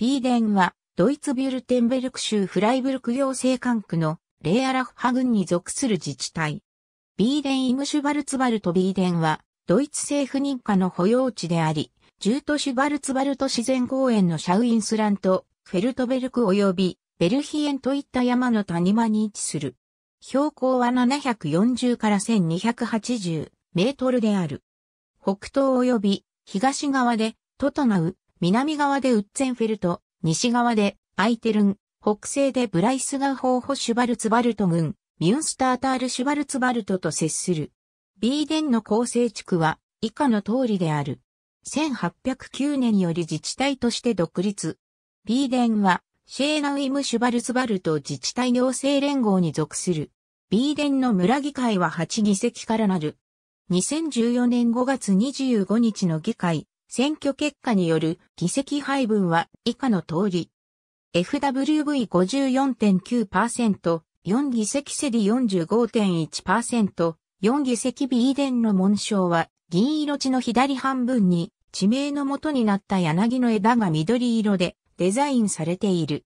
ビーデンは、ドイツビュルテンベルク州フライブルク行政管区のレーアラフハ郡に属する自治体。ビーデンイムシュバルツバルトビーデンは、ドイツ政府認可の保養地であり、ジュートシュバルツバルト自然公園のシャウインスラント、フェルトベルク及びベルヒエンといった山の谷間に位置する。標高は740から1280メートルである。北東及び東側でトトナウ、南側でウッツェンフェルト、西側でアイテルン、北西でブライスガウホーホシュバルツバルト軍、ミュンスタータールシュバルツバルトと接する。ビーデンの構成地区は以下の通りである。1809年より自治体として独立。ビーデンはシェーナウィム・シュバルツバルト自治体行政連合に属する。ビーデンの村議会は8議席からなる。2014年5月25日の議会、選挙結果による議席配分は以下の通り。FWV54.9%、4議席セディ45.1%、4議席 B 電の紋章は銀色地の左半分に地名の元になった柳の枝が緑色でデザインされている。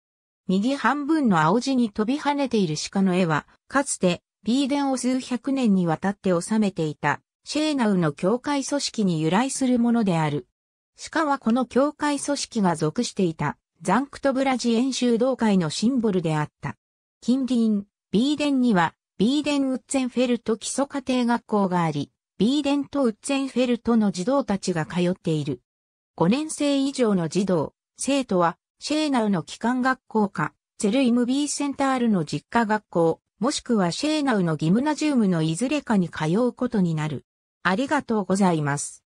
右半分の青地に飛び跳ねている鹿の絵は、かつて、B 電を数百年にわたって収めていた、シェーナウの教会組織に由来するものである。鹿はこの教会組織が属していた、ザンクトブラジ演習道会のシンボルであった。近隣、ビーデンには、ビーデン・ウッツェンフェルト基礎家庭学校があり、ビーデンとウッツェンフェルトの児童たちが通っている。5年生以上の児童、生徒は、シェーナウの機関学校か、ツルイムビーセンタールの実家学校、もしくはシェーナウのギムナジウムのいずれかに通うことになる。ありがとうございます。